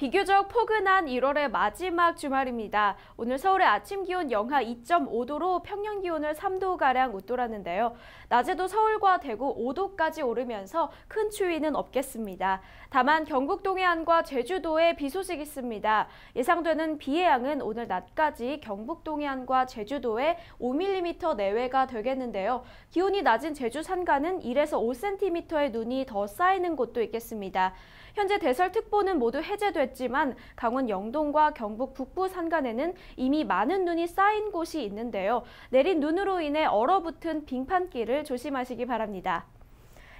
비교적 포근한 1월의 마지막 주말입니다. 오늘 서울의 아침 기온 영하 2.5도로 평년 기온을 3도가량 웃돌았는데요. 낮에도 서울과 대구 5도까지 오르면서 큰 추위는 없겠습니다. 다만 경북 동해안과 제주도에 비소식 있습니다. 예상되는 비의 양은 오늘 낮까지 경북 동해안과 제주도에 5mm 내외가 되겠는데요. 기온이 낮은 제주 산간은 1에서 5cm의 눈이 더 쌓이는 곳도 있겠습니다. 현재 대설특보는 모두 해제됐지만 강원 영동과 경북 북부 산간에는 이미 많은 눈이 쌓인 곳이 있는데요. 내린 눈으로 인해 얼어붙은 빙판길을 조심하시기 바랍니다.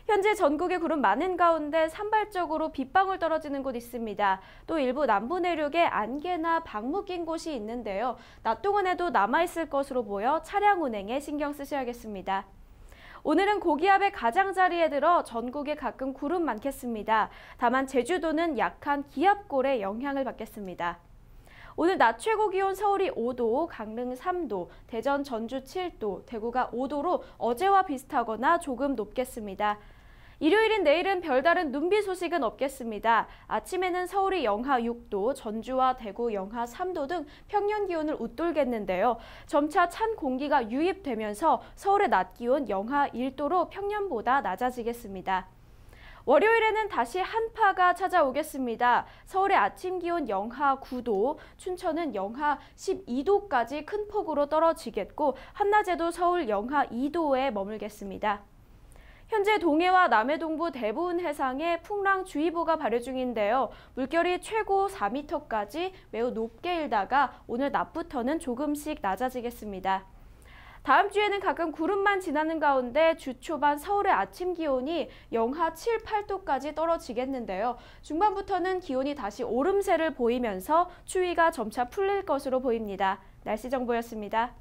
현재 전국에 구름 많은 가운데 산발적으로 빗방울 떨어지는 곳 있습니다. 또 일부 남부 내륙에 안개나 방무 낀 곳이 있는데요. 낮 동안에도 남아있을 것으로 보여 차량 운행에 신경 쓰셔야겠습니다. 오늘은 고기압의 가장자리에 들어 전국에 가끔 구름 많겠습니다. 다만 제주도는 약한 기압골의 영향을 받겠습니다. 오늘 낮 최고 기온 서울이 5도, 강릉 3도, 대전 전주 7도, 대구가 5도로 어제와 비슷하거나 조금 높겠습니다. 일요일인 내일은 별다른 눈비 소식은 없겠습니다. 아침에는 서울이 영하 6도, 전주와 대구 영하 3도 등 평년 기온을 웃돌겠는데요. 점차 찬 공기가 유입되면서 서울의 낮 기온 영하 1도로 평년보다 낮아지겠습니다. 월요일에는 다시 한파가 찾아오겠습니다. 서울의 아침 기온 영하 9도, 춘천은 영하 12도까지 큰 폭으로 떨어지겠고 한낮에도 서울 영하 2도에 머물겠습니다. 현재 동해와 남해동부 대부분 해상에 풍랑주의보가 발효 중인데요. 물결이 최고 4m까지 매우 높게 일다가 오늘 낮부터는 조금씩 낮아지겠습니다. 다음 주에는 가끔 구름만 지나는 가운데 주 초반 서울의 아침 기온이 영하 7, 8도까지 떨어지겠는데요. 중반부터는 기온이 다시 오름세를 보이면서 추위가 점차 풀릴 것으로 보입니다. 날씨 정보였습니다.